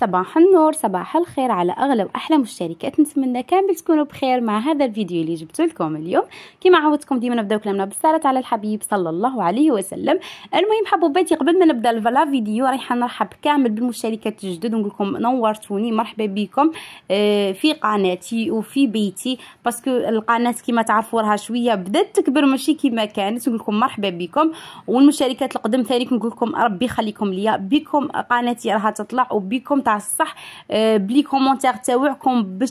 صباح النور صباح الخير على اغلى واحلى مشتركات نتمنى كامل تكونوا بخير مع هذا الفيديو اللي جبت لكم اليوم كما عودتكم ديما نبداو كلامنا بالصلاه على الحبيب صلى الله عليه وسلم المهم حبوباتي قبل ما نبدا الفلا فيديو رايحه نرحب كامل بالمشتركات الجدد ونقول لكم نورتوني مرحبا بكم آه، في قناتي وفي بيتي باسكو القناه كما تعرفوا راها شويه بدات تكبر ماشي كما كانت نقول لكم مرحبا بكم والمشتركات القدم ثاني نقول لكم ربي يخليكم ليا بكم قناتي راها تطلع وبكم تاع الصح آه، بلي كومونتير تاوعكم باش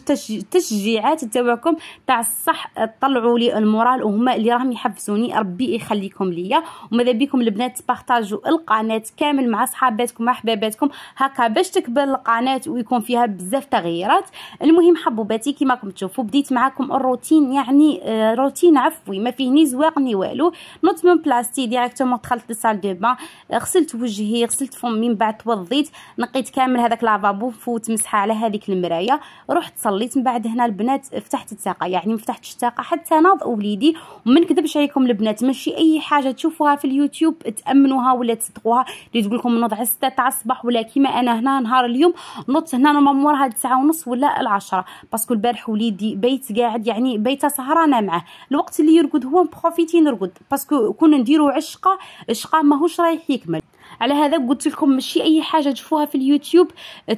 تشجيعات تاوعكم تاع الصح آه، طلعوا لي المورال وهما اللي راهم يحفزوني ربي يخليكم ليا وماذا بيكم البنات تبارطاجوا القناه كامل مع صحاباتكم احباباتكم هكا باش تكبر القناه ويكون فيها بزاف تغييرات المهم حبوباتي كيما راكم تشوفوا بديت معاكم الروتين يعني آه، روتين عفوي ما فيه ني زواق ني والو نوت من بلاستي ديريكتومون دخلت للسال دو بان غسلت وجهي غسلت فمي من بعد توضيت نقيت كامل هذاك لافابو فوت مسحه على هذيك المرايه رحت صليت من بعد هنا البنات فتحت الساقه يعني ما فتحتش الساقه حتى ناض وليدي وما نكذبش عليكم البنات ماشي اي حاجه تشوفوها في اليوتيوب تامنوها ولا تصدقوها اللي تقول لكم نوض على 6 تاع الصباح ولا كيما انا هنا نهار اليوم نوضت هنا نورمالمون راها 9 ونص ولا العشرة باسكو البارح وليدي بيت قاعد يعني بيت سهرانه معاه الوقت اللي يرقد هو بروفيتي نرقد باسكو كون نديرو عشقه عشقه ماهوش رايح يكمل على هذا قلت لكم ماشي اي حاجه تشوفوها في اليوتيوب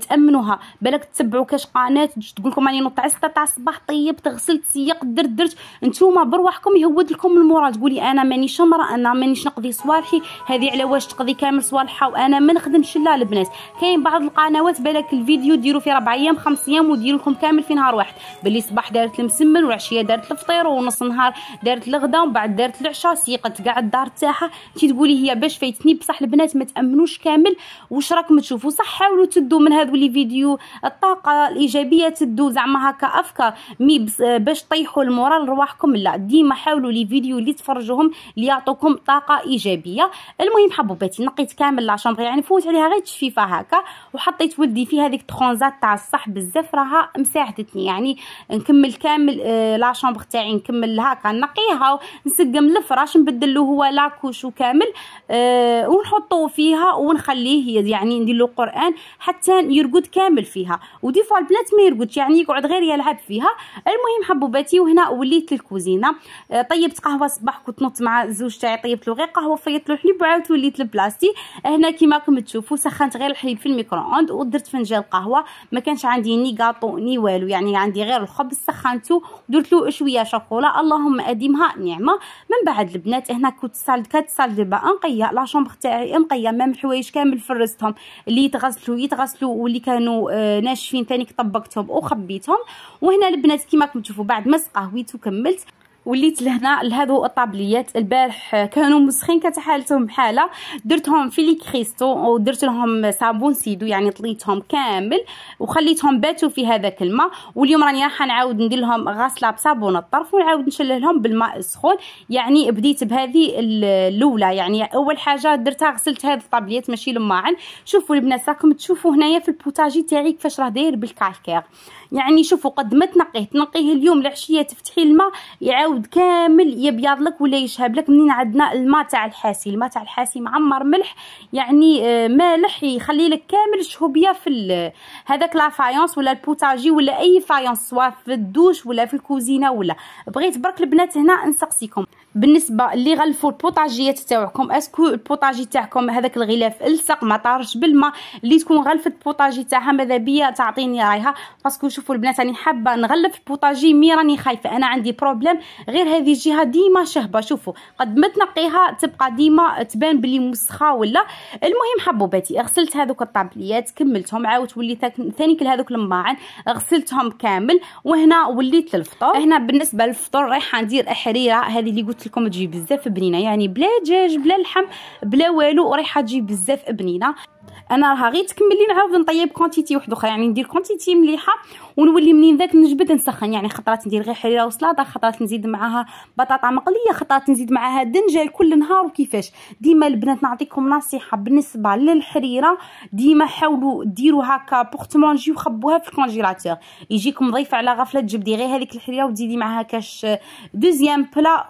تامنوها بالك تتبعوا كاش قناه تقول لكم راني نوض على تاع الصباح طيبت غسلت سيقت درت درت نتوما برواحكم يهود لكم المورا تقولي انا ماني شمره انا مانيش نقضي صوالحي هذه على واش تقضي كامل صوالحها وانا ما نخدمش لا البنات كاين بعض القنوات بالك الفيديو ديروا فيه ربع ايام خمس ايام وديروا لكم كامل في نهار واحد باللي صباح دارت المسمن والعشيه دارت الفطير ونص نهار دارت الغدا ومن بعد دارت العشاء سيقت كاع الدار تاعها تي تقولي هي باش فايتني بصح البنات ما تامنوش كامل واش راكم تشوفوا صح حاولوا تدوا من هذو لي فيديو الطاقه الايجابيه تدوا زعما هكا افكار مي باش طيحوا المورال رواحكم لا ديما حاولوا لي فيديو اللي تفرجوهم اللي يعطوكم طاقه ايجابيه المهم حبوباتي نقيت كامل لا شامبر يعني فوت عليها غير تشفيفه هكا وحطيت ولدي في هذيك ترونزات تاع الصح بزاف راها مساعدتني يعني نكمل كامل آه، لا شامبر تاعي نكمل هكا نقيها نسقم الفراش نبدل له هو لاكوش وكامل آه ونحطو فيها ونخليه يعني ندير له قران حتى يرقد كامل فيها ودي فوا البنات ما يرقدش يعني يقعد غير يلعب فيها المهم حبوباتي وهنا وليت للكوزينه آه، طيبت قهوه الصباح كنت نط مع زوج تاعي طيبت له غير قهوه فيضت له الحليب وعاودت وليت لبلاصتي آه، هنا كيما راكم تشوفوا سخنت غير الحليب في الميكرو اوند ودرت فنجان قهوه ما كانش عندي ني غاطو ني والو يعني عندي غير الخبز سخنته درت له شويه شوكولا اللهم اديمها نعمه من بعد البنات هنا كنت صالد كات صالد با نقيه لا شومبر تاعي نقيه قيامه الحوايج كامل فرزتهم اللي يتغسلوا يتغسلوا واللي كانوا آه ناشفين ثاني طبقتهم وخبيتهم وهنا البنات كما راكم تشوفوا بعد ما سقهويت وكملت وليت لهنا لهادو الطابليات البارح كانوا مسخين كانت حالتهم بحاله درتهم في لي كريستو ودرت لهم صابون سيدو يعني طليتهم كامل وخليتهم باتوا في هذاك الماء واليوم راني راح نعاود ندير لهم غسله بصابون الطرف ونعاود نشلل لهم بالماء السخون يعني بديت بهذه الاولى يعني اول حاجه درتها غسلت هاد الطابليات ماشي لماعن شوفوا البنات راكم تشوفوا هنايا في البوتاجي تاعي كيفاش راه داير بالكالكير يعني شوفوا قد ما تنقيه تنقيه اليوم العشيه تفتحي الماء يعاود يعاود كامل يبيض لك ولا يشهب لك منين عندنا الماء تاع الحاسي الماء تاع الحاسي معمر ملح يعني آه، مالح يخلي لك كامل الشهوبيه في هذاك لافايونس ولا البوتاجي ولا اي فايونس سواء في الدوش ولا في الكوزينه ولا بغيت برك البنات هنا نسقسيكم بالنسبه اللي غلفوا البوطاجيات تاعكم اسكو البوطاجي تاعكم هذاك الغلاف الصق ما طارش بالماء اللي تكون غلفت البوطاجي تاعها ماذا بيا تعطيني رايها باسكو شوفوا البنات راني حابه نغلف البوطاجي مي راني خايفه انا عندي بروبليم غير هذه الجهه ديما شهبه شوفوا قد ما تنقيها تبقى ديما تبان بلي مسخه ولا المهم حبوباتي غسلت هذوك الطابليات كملتهم عاوت وليت ثاني كل هذوك الماعن غسلتهم كامل وهنا وليت للفطور هنا بالنسبه للفطور رايحه ندير احريره هذه اللي قلت لكم تجي بزاف بنينه يعني بلا دجاج بلا لحم بلا والو ورايحه تجي بزاف بنينه انا راها غير تكملي نعاود نطيب كونتيتي وحده اخرى يعني ندير كونتيتي مليحه ونولي منين ذاك نجبد نسخن يعني خطرات ندير غير حريره وسلطه خطرات نزيد معاها بطاطا مقليه خطرات نزيد معاها دنجال كل نهار وكيفاش ديما البنات نعطيكم نصيحه بالنسبه للحريره ديما حاولوا ديروا هكا مونجي وخبوها في الكونجيلاتور يجيكم ضيف على غفله تجبدي غير هذيك الحريره وتزيدي معاها كاش دوزيام بلا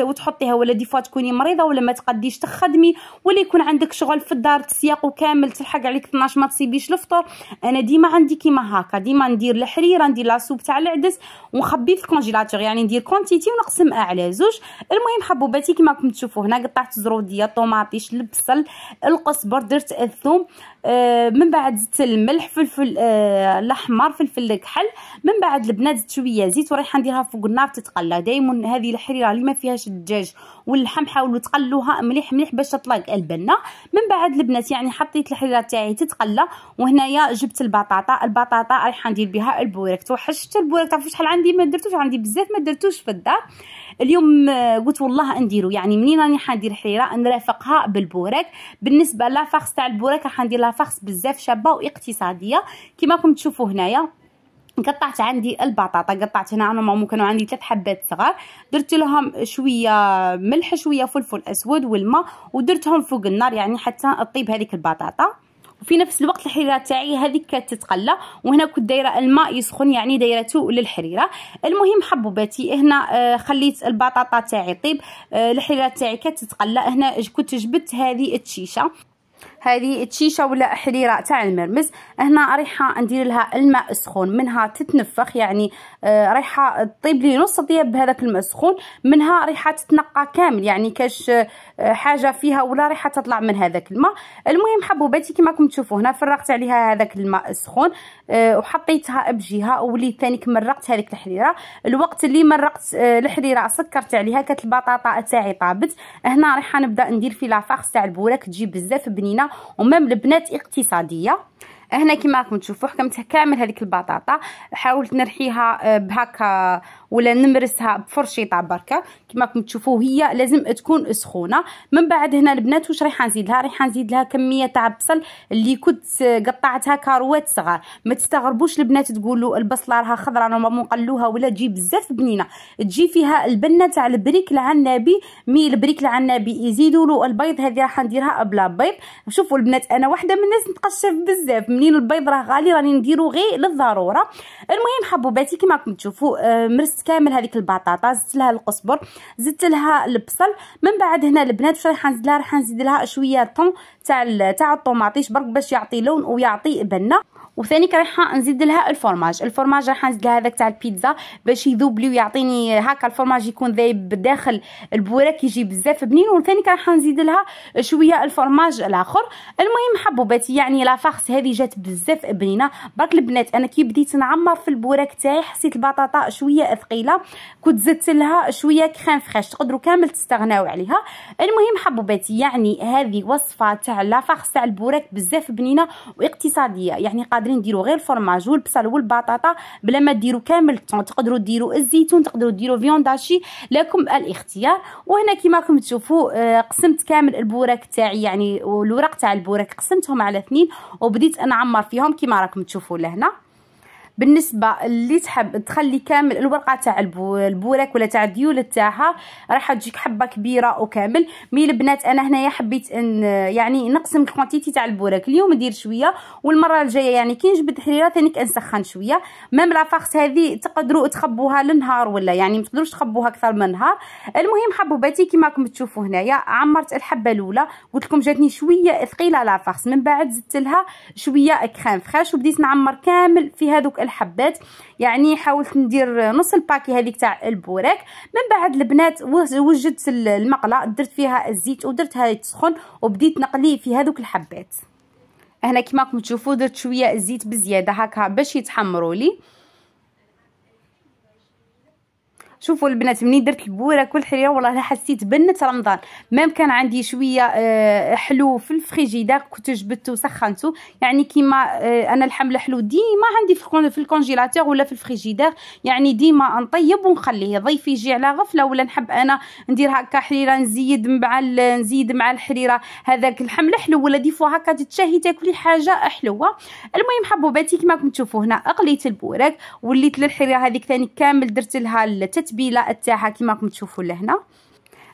وتحطيها ولا دي فوا تكوني مريضه ولا ما تقديش تخدمي ولا يكون عندك شغل في الدار تسياق وكان كامل تلحق عليك 12 ما تصيبيش الفطور انا ديما عندي كيما هكا ديما ندير الحريره ندير لاسوب تاع العدس ونخبيه في الكونجيلاتور يعني ندير كونتيتي ونقسم على زوج المهم حبوباتي كيما راكم تشوفوا هنا قطعت زروديه طوماطيش البصل القزبر درت الثوم آه، من بعد زدت الملح فلفل آه، الاحمر فلفل الكحل من بعد البنات زدت شويه زيت وريحه نديرها فوق النار تتقلى دائما هذه الحريره اللي ما فيهاش الدجاج واللحم حاولوا تقلوها مليح مليح باش تطلق البنه من بعد البنات يعني حطيت الحريره تاعي تتقلى وهنايا جبت البطاطا البطاطا رايحه ندير بها البوريك توحشت البوريك تعرفوا شحال عندي ما درتوش عندي بزاف ما درتوش في الدار اليوم آه، قلت والله نديرو يعني منين راني حندير حيره نرافقها بالبوراك بالنسبه لا تاع البوراك راح ندير لافاخس بزاف شابه واقتصاديه كما راكم تشوفوا هنايا قطعت عندي البطاطا قطعت هنا انا ماما كانوا عندي ثلاث حبات صغار درت لهم شويه ملح شويه فلفل اسود والماء ودرتهم فوق النار يعني حتى طيب هذيك البطاطا وفي نفس الوقت الحريره تاعي هذيك تتقلى وهنا كنت دايره الماء يسخن يعني دايرته للحريره المهم حبوباتي هنا آه، خليت البطاطا تاعي طيب آه، الحريره تاعي تتقلى هنا كنت جبت هذه التشيشه هذه تشيشه ولا حريره تاع المرمز هنا رايحه ندير لها الماء سخون منها تتنفخ يعني آه، رايحه تطيب لي نص طياب بهذاك الماء سخون منها رايحه تتنقى كامل يعني كاش آه، حاجه فيها ولا رايحه تطلع من هذاك الماء المهم حبوباتي كما راكم تشوفوا هنا فرغت عليها هذاك الماء السخون آه، وحطيتها بجهه وليت ثاني مرقت هذيك الحريره الوقت اللي مرقت الحريره سكرت عليها كانت البطاطا تاعي طابت هنا رايحه نبدا ندير في لافاخ تاع البوراك تجي بزاف بنينه ومام البنات اقتصاديه هنا كما راكم تشوفوا حكمت كامل هذيك البطاطا حاولت نرحيها آه، بهكا ولا نمرسها بفرشيطه بركه كما راكم تشوفوا هي لازم تكون سخونه من بعد هنا البنات واش رايحه نزيد لها رايحه نزيد لها كميه تاع بصل اللي كنت قطعتها كاروات صغار ما تستغربوش البنات تقولوا البصله راها خضراء نورمالمون قلوها ولا تجي بزاف بنينه تجي فيها البنه تاع البريك العنابي مي البريك العنابي يزيدوا له البيض هذه راح نديرها بلا بيض شوفوا البنات انا واحده من الناس نتقشف بزاف من منين البيض راه غالي راني نديرو غير للضروره المهم حبوباتي كما راكم تشوفوا آه، مرست كامل هذيك البطاطا زدت لها القزبر زدت لها البصل من بعد هنا البنات واش راح نزيد لها راح نزيد لها شويه طون تاع تاع الطوماطيش برك باش يعطي لون ويعطي بنه وثاني رايحة نزيد لها الفرماج الفرماج رايحة نزيد لها هذاك تاع البيتزا باش يذوب لي ويعطيني هكا الفرماج يكون ذايب بداخل البوراك يجي بزاف بنين وثاني رايحة نزيد لها شويه الفرماج الاخر المهم حبوباتي يعني لا فارس هذه جات بزاف بنينه برك البنات انا كي بديت نعمر في البوراك تاعي حسيت البطاطا شويه ثقيله كنت زدت لها شويه كريم فريش تقدروا كامل تستغناو عليها المهم حبوباتي يعني هذه وصفه تاع لا تاع البوراك بزاف بنينه واقتصاديه يعني قادرين قادرين نديرو غير الفرماج والبصل والبطاطا بلا ما ديرو كامل الطون تقدروا ديروا الزيتون تقدروا ديروا فيونداشي لكم الاختيار وهنا كما راكم تشوفوا آه قسمت كامل البوراك تاعي يعني الوراق تاع البوراك قسمتهم على اثنين وبديت نعمر فيهم كما راكم تشوفوا لهنا بالنسبه اللي تحب تخلي كامل الورقه تاع البوراك ولا تاع الديول تاعها راح تجيك حبه كبيره وكامل مي البنات انا هنايا حبيت ان يعني نقسم الكوانتيتي تاع البوراك اليوم ندير شويه والمره الجايه يعني كي نجبد الحريره ثاني كنسخن شويه ميم لافاخس هذه تقدروا تخبوها لنهار ولا يعني ما تقدروش تخبوها اكثر من نهار المهم حبوباتي كيما راكم تشوفوا هنايا عمرت الحبه الاولى قلت لكم جاتني شويه ثقيله لافاخس من بعد زدت لها شويه كريم فريش وبديت نعمر كامل في هذوك الحبات يعني حاولت ندير نص الباكي هذيك تاع البوراك من بعد البنات وجدت المقله درت فيها الزيت ودرتها تسخن وبديت نقلي في هذوك الحبات هنا كيما راكم تشوفوا درت شويه الزيت بزياده هكا باش يتحمروا لي شوفوا البنات منين درت البوراك والحريره والله لا حسيت بنت رمضان ميم كان عندي شويه آه، حلو في الفريجيدار كنت جبدته وسخنته يعني كيما آه، انا الحمل حلو ديما عندي في الكونجيلاتور ولا في الفريجيدار يعني ديما نطيب ونخليه ضيف يجي على غفله ولا نحب انا ندير هكا حريره نزيد مع نزيد مع الحريره هذاك الحمل حلو ولا دي فوا هكا تتشهي تاكلي حاجه حلوه المهم حبوباتي كيما راكم تشوفوا هنا اقليت البوراك وليت للحريره هذيك ثاني كامل درت لها التت التبيله تاعها كما راكم تشوفوا لهنا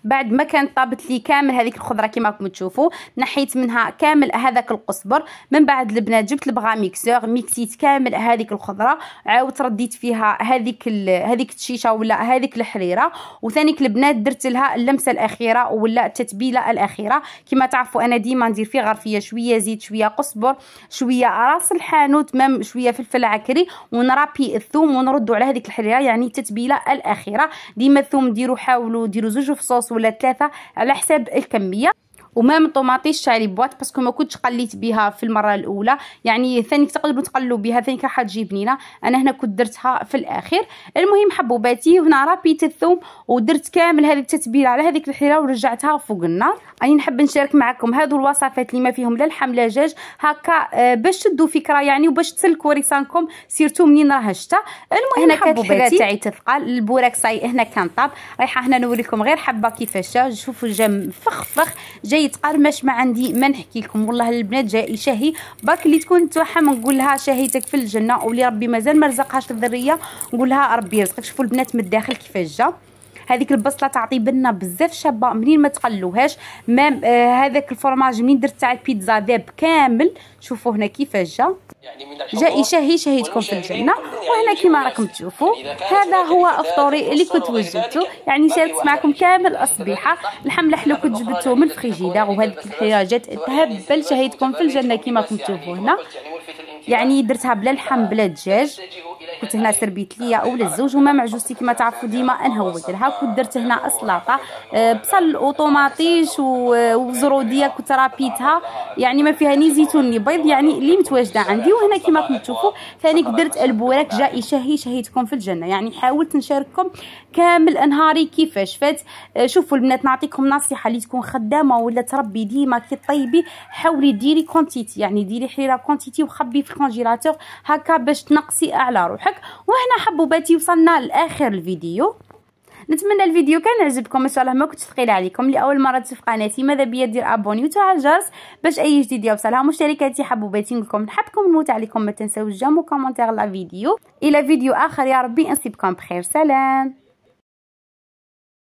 بعد ما كانت طابت لي كامل هذيك الخضره كما راكم تشوفوا نحيت منها كامل هذاك القزبر من بعد البنات جبت البغا ميكسور ميكسيت كامل هذيك الخضره عاودت رديت فيها هذيك هذيك الشيشه ولا هذيك الحريره وثانيك البنات درت لها اللمسه الاخيره ولا التتبيله الاخيره كما تعرفوا انا ديما ندير في غرفيه شويه زيت شويه قزبر شويه راس الحانوت مام شويه فلفل عكري ونرابي الثوم ونردوا على هذيك الحريره يعني التتبيله الاخيره ديما الثوم ديروا حاولوا ديروا زوج فصوص ولا ثلاثة على حساب الكمية ومام طوماطيش بواط باسكو ما كنتش قليت بها في المره الاولى يعني ثاني تقدروا تقلوا بها ثاني راح تجي بنينه انا هنا كنت درتها في الاخير المهم حبوباتي هنا رابيت الثوم ودرت كامل هذه التتبيله على هذيك الحيره ورجعتها فوق النار راني نحب نشارك معكم هادو الوصفات اللي ما فيهم لا لحم لا دجاج هكا آه، باش تدوا فكره يعني وباش تسلكوا ريسانكم سيرتو منين راه الشتا المهم هنا حبوباتي تاعي تاعي تثقل صاي هنا كان طاب رايحه هنا نوريكم غير حبه كيفاش شوفوا جا مفخفخ جاي يتقرمش ما عندي ما نحكي لكم والله البنات جاي شهي برك اللي تكون توحم نقول لها شهيتك في الجنه واللي ربي مازال ما رزقهاش الذريه نقول لها ربي يرزقك شوفوا البنات من الداخل كيفاش جا هذيك البصله تعطي بنه بزاف شابه منين ما تقلوهاش مام آه، هذاك الفرماج منين درت تاع البيتزا ذاب كامل شوفوا هنا كيفاش جا يعني جا يشهي شهيتكم في الجنه يعني وهنا كما راكم تشوفوا هذا هو افطوري اللي كنت وجدته يعني شاركت معكم كامل الصبيحه اللحم الحلو كنت جبته من الفريجيدار وهذيك الحاجات تهبل شهيتكم في الجنه كما راكم تشوفوا هنا يعني درتها بلا لحم بلا دجاج كنت هنا سربيت ليا او للزوج وما معجوزتي كما تعرفوا ديما نهوت لها كنت درت هنا السلطه آه، بصل اوطوماطيش آه، وزروديه كنت رابيتها يعني ما فيها ني زيتون ني بيض يعني اللي متواجده عندي وهنا كما كنت تشوفوا ثاني درت البوراك جاء شهي شهيتكم في الجنه يعني حاولت نشارككم كامل انهاري كيفاش فات آه، شوفوا البنات نعطيكم نصيحه اللي تكون خدامه ولا تربي ديما كي طيبي حاولي ديري كونتيتي يعني ديري حريره كونتيتي وخبي في كونجيلاتور هكا باش تنقصي اعلى روحك وهنا حبوباتي وصلنا لاخر الفيديو نتمنى الفيديو كان عجبكم ان شاء الله ما كنتش ثقيله عليكم لاول مره تشوف قناتي ماذا بيا دير ابوني وتفعل الجرس باش اي جديد يوصلها مشتركاتي حبوباتي نقولكم نحبكم نموت عليكم ما تنساوش جيم وكومونتير لا فيديو الى فيديو اخر يا ربي نصيبكم بخير سلام